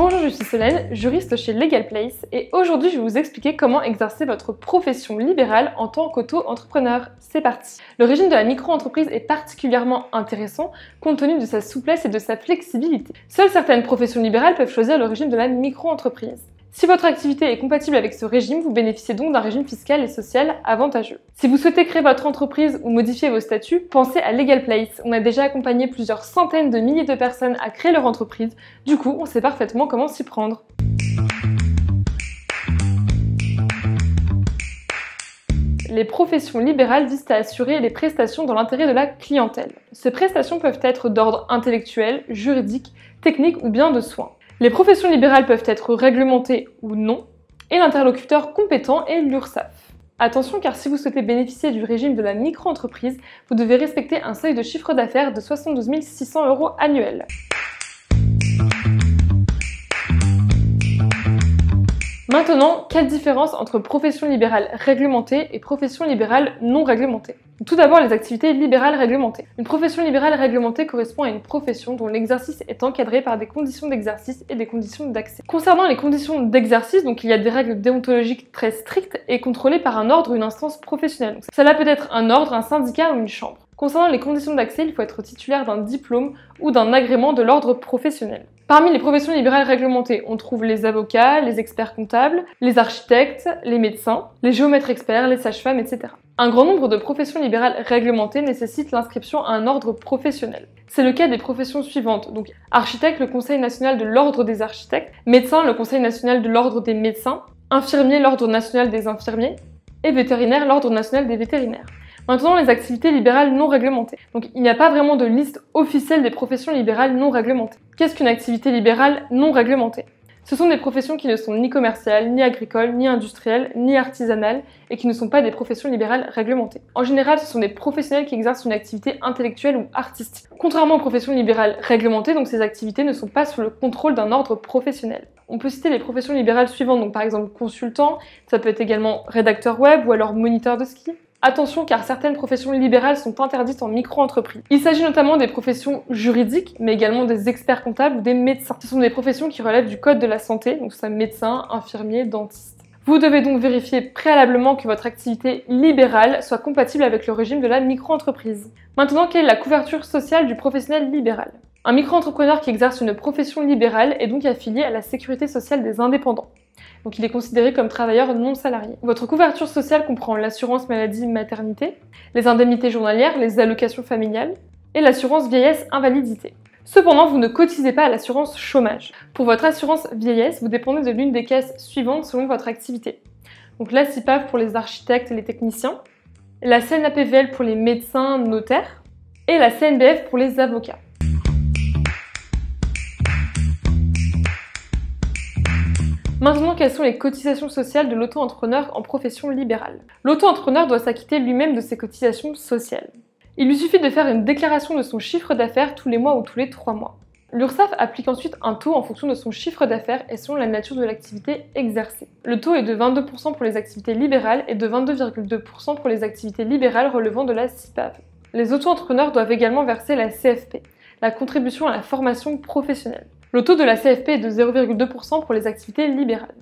Bonjour, je suis Solène, juriste chez Legal Place et aujourd'hui je vais vous expliquer comment exercer votre profession libérale en tant qu'auto-entrepreneur. C'est parti Le régime de la micro-entreprise est particulièrement intéressant compte tenu de sa souplesse et de sa flexibilité. Seules certaines professions libérales peuvent choisir le régime de la micro-entreprise. Si votre activité est compatible avec ce régime, vous bénéficiez donc d'un régime fiscal et social avantageux. Si vous souhaitez créer votre entreprise ou modifier vos statuts, pensez à Legal Place. On a déjà accompagné plusieurs centaines de milliers de personnes à créer leur entreprise. Du coup, on sait parfaitement comment s'y prendre. les professions libérales visent à assurer les prestations dans l'intérêt de la clientèle. Ces prestations peuvent être d'ordre intellectuel, juridique, technique ou bien de soins. Les professions libérales peuvent être réglementées ou non, et l'interlocuteur compétent est l'URSSAF. Attention car si vous souhaitez bénéficier du régime de la micro-entreprise, vous devez respecter un seuil de chiffre d'affaires de 72 600 euros annuels. Maintenant, quelle différence entre profession libérale réglementée et profession libérale non réglementée Tout d'abord, les activités libérales réglementées. Une profession libérale réglementée correspond à une profession dont l'exercice est encadré par des conditions d'exercice et des conditions d'accès. Concernant les conditions d'exercice, donc il y a des règles déontologiques très strictes et contrôlées par un ordre ou une instance professionnelle. cela peut être un ordre, un syndicat ou une chambre. Concernant les conditions d'accès, il faut être titulaire d'un diplôme ou d'un agrément de l'ordre professionnel. Parmi les professions libérales réglementées, on trouve les avocats, les experts comptables, les architectes, les médecins, les géomètres experts, les sages-femmes, etc. Un grand nombre de professions libérales réglementées nécessitent l'inscription à un ordre professionnel. C'est le cas des professions suivantes, donc architecte, le Conseil national de l'ordre des architectes, médecin, le Conseil national de l'ordre des médecins, infirmier, l'ordre national des infirmiers, et vétérinaire, l'ordre national des vétérinaires. Maintenant, les activités libérales non réglementées. Donc il n'y a pas vraiment de liste officielle des professions libérales non réglementées. Qu'est-ce qu'une activité libérale non réglementée ce sont des professions qui ne sont ni commerciales, ni agricoles, ni industrielles, ni artisanales et qui ne sont pas des professions libérales réglementées. En général, ce sont des professionnels qui exercent une activité intellectuelle ou artistique. Contrairement aux professions libérales réglementées, donc ces activités ne sont pas sous le contrôle d'un ordre professionnel. On peut citer les professions libérales suivantes, donc par exemple consultant, ça peut être également rédacteur web ou alors moniteur de ski, Attention car certaines professions libérales sont interdites en micro-entreprise. Il s'agit notamment des professions juridiques, mais également des experts comptables ou des médecins. Ce sont des professions qui relèvent du code de la santé, donc ça médecin, infirmier, dentiste. Vous devez donc vérifier préalablement que votre activité libérale soit compatible avec le régime de la micro-entreprise. Maintenant, quelle est la couverture sociale du professionnel libéral Un micro-entrepreneur qui exerce une profession libérale est donc affilié à la sécurité sociale des indépendants. Donc il est considéré comme travailleur non salarié. Votre couverture sociale comprend l'assurance maladie maternité, les indemnités journalières, les allocations familiales et l'assurance vieillesse invalidité. Cependant, vous ne cotisez pas à l'assurance chômage. Pour votre assurance vieillesse, vous dépendez de l'une des caisses suivantes selon votre activité. Donc la CIPAF pour les architectes et les techniciens, la CNAPVL pour les médecins, notaires et la CNBF pour les avocats. Maintenant, quelles sont les cotisations sociales de l'auto-entrepreneur en profession libérale L'auto-entrepreneur doit s'acquitter lui-même de ses cotisations sociales. Il lui suffit de faire une déclaration de son chiffre d'affaires tous les mois ou tous les trois mois. L'URSSAF applique ensuite un taux en fonction de son chiffre d'affaires et selon la nature de l'activité exercée. Le taux est de 22% pour les activités libérales et de 22,2% pour les activités libérales relevant de la CIPAV. Les auto-entrepreneurs doivent également verser la CFP, la contribution à la formation professionnelle. Le taux de la CFP est de 0,2% pour les activités libérales.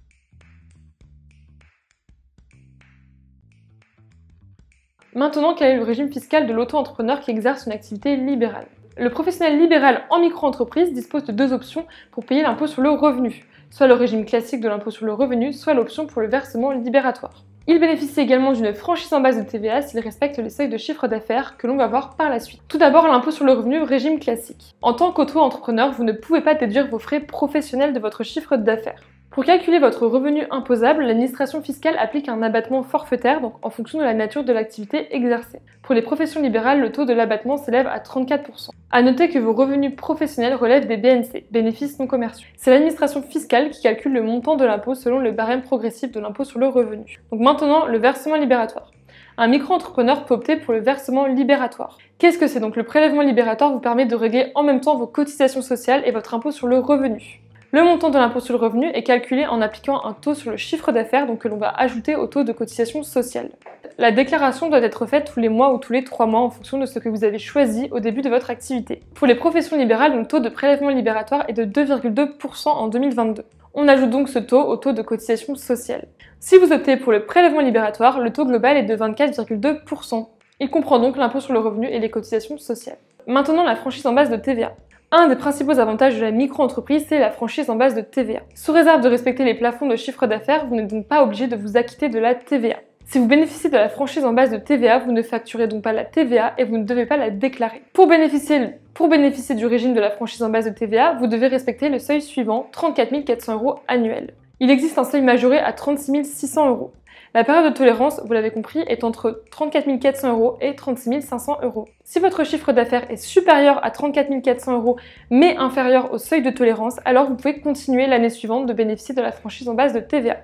Maintenant, quel est le régime fiscal de l'auto-entrepreneur qui exerce une activité libérale Le professionnel libéral en micro-entreprise dispose de deux options pour payer l'impôt sur le revenu, soit le régime classique de l'impôt sur le revenu, soit l'option pour le versement libératoire. Il bénéficie également d'une franchise en base de TVA s'il respecte les seuils de chiffre d'affaires que l'on va voir par la suite. Tout d'abord, l'impôt sur le revenu régime classique. En tant qu'auto-entrepreneur, vous ne pouvez pas déduire vos frais professionnels de votre chiffre d'affaires. Pour calculer votre revenu imposable, l'administration fiscale applique un abattement forfaitaire, donc en fonction de la nature de l'activité exercée. Pour les professions libérales, le taux de l'abattement s'élève à 34%. À noter que vos revenus professionnels relèvent des BNC, bénéfices non commerciaux. C'est l'administration fiscale qui calcule le montant de l'impôt selon le barème progressif de l'impôt sur le revenu. Donc maintenant, le versement libératoire un micro-entrepreneur peut opter pour le versement libératoire. Qu'est-ce que c'est donc Le prélèvement libératoire vous permet de régler en même temps vos cotisations sociales et votre impôt sur le revenu. Le montant de l'impôt sur le revenu est calculé en appliquant un taux sur le chiffre d'affaires, donc que l'on va ajouter au taux de cotisation sociale. La déclaration doit être faite tous les mois ou tous les trois mois en fonction de ce que vous avez choisi au début de votre activité. Pour les professions libérales, le taux de prélèvement libératoire est de 2,2% en 2022. On ajoute donc ce taux au taux de cotisation sociale. Si vous optez pour le prélèvement libératoire, le taux global est de 24,2%. Il comprend donc l'impôt sur le revenu et les cotisations sociales. Maintenant, la franchise en base de TVA. Un des principaux avantages de la micro-entreprise, c'est la franchise en base de TVA. Sous réserve de respecter les plafonds de chiffre d'affaires, vous n'êtes donc pas obligé de vous acquitter de la TVA. Si vous bénéficiez de la franchise en base de TVA, vous ne facturez donc pas la TVA et vous ne devez pas la déclarer. Pour bénéficier, du régime de la franchise en base de TVA, vous devez respecter le seuil suivant, 34 400 euros annuels. Il existe un seuil majoré à 36 600 euros. La période de tolérance, vous l'avez compris, est entre 34 400 euros et 36 500 euros. Si votre chiffre d'affaires est supérieur à 34 400 euros mais inférieur au seuil de tolérance, alors vous pouvez continuer l'année suivante de bénéficier de la franchise en base de TVA.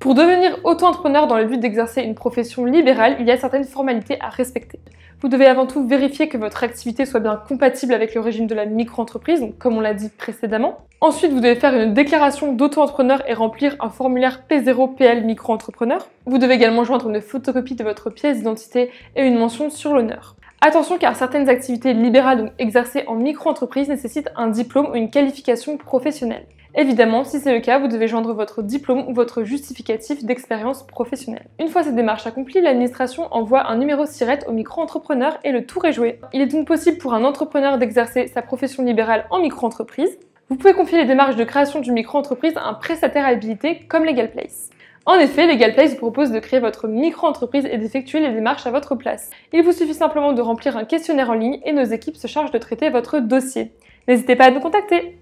Pour devenir auto-entrepreneur dans le but d'exercer une profession libérale, il y a certaines formalités à respecter. Vous devez avant tout vérifier que votre activité soit bien compatible avec le régime de la micro-entreprise, comme on l'a dit précédemment. Ensuite, vous devez faire une déclaration d'auto-entrepreneur et remplir un formulaire P0PL micro-entrepreneur. Vous devez également joindre une photocopie de votre pièce d'identité et une mention sur l'honneur. Attention car certaines activités libérales donc exercées en micro-entreprise nécessitent un diplôme ou une qualification professionnelle. Évidemment, si c'est le cas, vous devez joindre votre diplôme ou votre justificatif d'expérience professionnelle. Une fois cette démarche accomplie, l'administration envoie un numéro SIRET au micro-entrepreneur et le tour est joué. Il est donc possible pour un entrepreneur d'exercer sa profession libérale en micro-entreprise. Vous pouvez confier les démarches de création d'une micro-entreprise à un prestataire habilité comme LegalPlace. En effet, LegalPlace vous propose de créer votre micro-entreprise et d'effectuer les démarches à votre place. Il vous suffit simplement de remplir un questionnaire en ligne et nos équipes se chargent de traiter votre dossier. N'hésitez pas à nous contacter